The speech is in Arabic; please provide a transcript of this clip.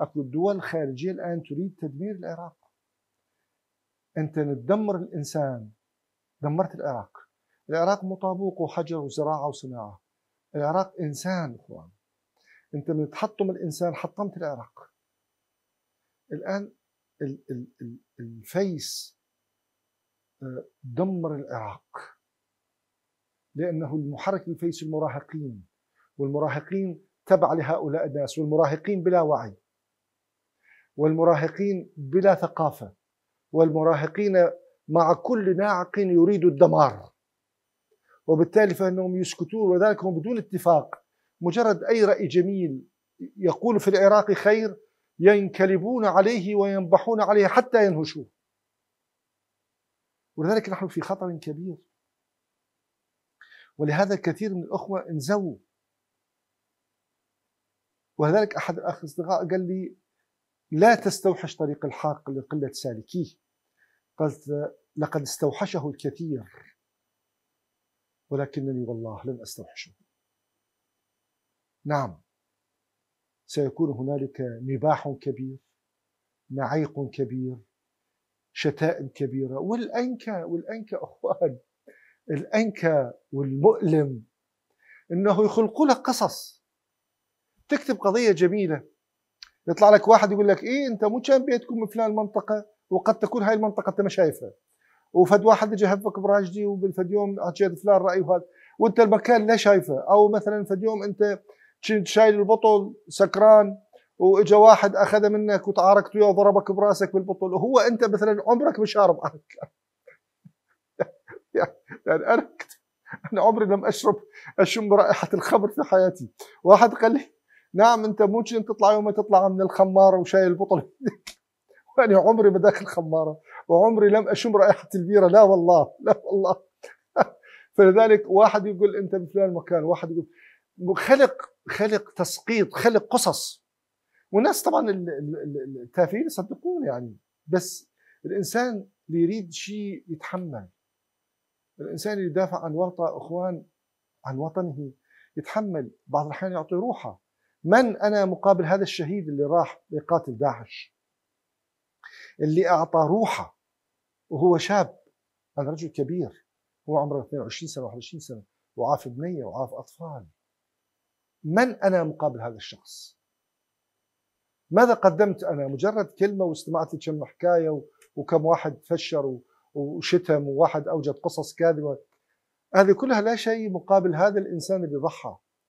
اكو الدول الخارجية الآن تريد تدمير العراق أنت تدمر الإنسان دمرت العراق العراق مطابوق وحجر وزراعة وصناعة العراق إنسان إخوان أنت من تحطم الإنسان حطمت العراق الآن الفيس آه، دمر العراق لأنه المحرك الفيس المراهقين والمراهقين تبع لهؤلاء الناس والمراهقين بلا وعي والمراهقين بلا ثقافه والمراهقين مع كل ناعق يريد الدمار وبالتالي فانهم يسكتون وذلك هم بدون اتفاق مجرد اي راي جميل يقول في العراق خير ينكلبون عليه وينبحون عليه حتى ينهشوه ولذلك نحن في خطر كبير ولهذا كثير من الأخوة انزووا ولذلك أحد الأصدقاء قال لي لا تستوحش طريق الحق لقلة سالكيه قالت لقد استوحشه الكثير ولكنني والله لن استوحشه نعم سيكون هنالك نباح كبير نعيق كبير شتائم كبيرة والأنكى والأنكى أخوان الأنكى والمؤلم أنه يخلق لك قصص تكتب قضية جميلة يطلع لك واحد يقول لك ايه انت مو كان بيتكم في فلان المنطقه وقد تكون هاي المنطقه انت ما شايفها وفد واحد اجى هفك براجدي وبالفد يوم اجيت فلان راي وهذا وانت المكان لا شايفه او مثلا فد يوم انت شايل البطل سكران واجا واحد اخذ منك وتعاركت وياه وضربك براسك بالبطل وهو انت مثلا عمرك مشارب يعني انا كنت انا عمري لم اشرب اشم رائحه الخمر في حياتي واحد قال لي نعم انت ممكن تطلع يوم ما تطلع من الخماره وشايل بطل يعني عمري ما داخل خماره وعمري لم اشم رائحه البيره لا والله لا والله فلذلك واحد يقول انت بفلان مكان واحد يقول خلق خلق تسقيط خلق قصص والناس طبعا التافهين يصدقون يعني بس الانسان اللي يريد شيء يتحمل الانسان اللي يدافع عن وطن اخوان عن وطنه يتحمل بعض الاحيان يعطي روحه من أنا مقابل هذا الشهيد اللي راح يقاتل داعش اللي أعطى روحه وهو شاب هذا رجل كبير هو عمره 22 سنة 21 سنة وعاف بنية وعاف أطفال من أنا مقابل هذا الشخص ماذا قدمت أنا مجرد كلمة واستمعت لكم حكاية وكم واحد فشر وشتم وواحد أوجد قصص كاذبة هذه كلها لا شيء مقابل هذا الإنسان اللي ضحى